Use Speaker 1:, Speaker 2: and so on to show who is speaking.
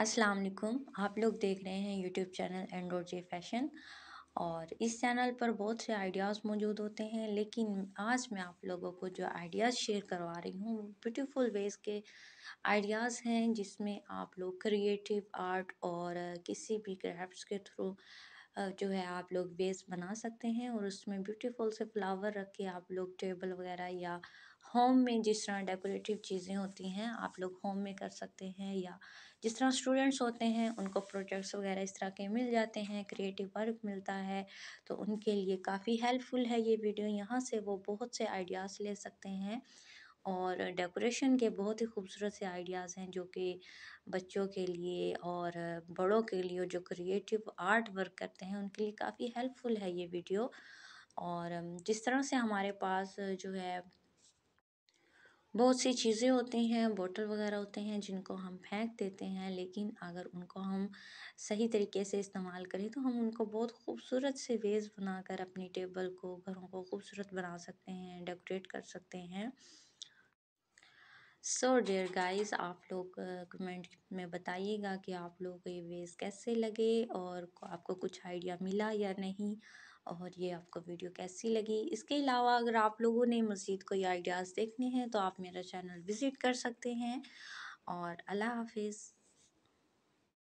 Speaker 1: अस्सलाम वालेकुम आप लोग देख रहे हैं YouTube channel Android J fashion और इस चैनल पर बहुत से आइडियाज़ मौजूद होते हैं लेकिन आज मैं आप लोगों को जो आइडियाज़ शेयर करवा रही हूँ ब्यूटीफुल वेज के आइडियाज़ हैं जिसमें आप लोग क्रिएटिव आर्ट और किसी भी क्राफ्ट्स के थ्रू जो है आप लोग बेस बना सकते हैं और उसमें ब्यूटीफुल से फ्लावर रख के आप लोग टेबल वगैरह या होम में जिस तरह डेकोरेटिव चीज़ें होती हैं आप लोग होम में कर सकते हैं या जिस तरह स्टूडेंट्स होते हैं उनको प्रोजेक्ट्स वगैरह इस तरह के मिल जाते हैं क्रिएटिव वर्क मिलता है तो उनके लिए काफ़ी हेल्पफुल है ये वीडियो यहाँ से वो बहुत से आइडियाज़ ले सकते हैं और डेकोरेशन के बहुत ही खूबसूरत से आइडियाज़ हैं जो कि बच्चों के लिए और बड़ों के लिए जो क्रिएटिव आर्ट वर्क करते हैं उनके लिए काफ़ी हेल्पफुल है ये वीडियो और जिस तरह से हमारे पास जो है बहुत सी चीज़ें होती हैं बोतल वगैरह होते हैं जिनको हम फेंक देते हैं लेकिन अगर उनको हम सही तरीके से इस्तेमाल करें तो हम उनको बहुत खूबसूरत से वेज़ बनाकर अपनी टेबल को घरों को खूबसूरत बना सकते हैं डेकोरेट कर सकते हैं सो डियर गाइस आप लोग कमेंट में बताइएगा कि आप लोगों को ये वेज कैसे लगे और आपको कुछ आइडिया मिला या नहीं और ये आपको वीडियो कैसी लगी इसके अलावा अगर आप लोगों ने मज़ीद कोई आइडियाज़ देखने हैं तो आप मेरा चैनल विज़िट कर सकते हैं और अल्लाह हाफिज़